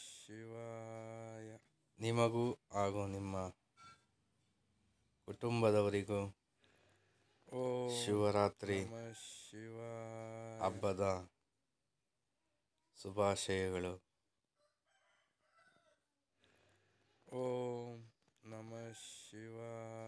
ಶಿವಾಯ ನಿಮಗೂ ಹಾಗೂ ನಿಮ್ಮ ಕುಟುಂಬದವರಿಗೂ ಓ ಶಿವರಾತ್ರಿ ಶಿವ ಹಬ್ಬದ ಶುಭಾಶಯಗಳು ಓ ನಮ ಶಿವಾಯ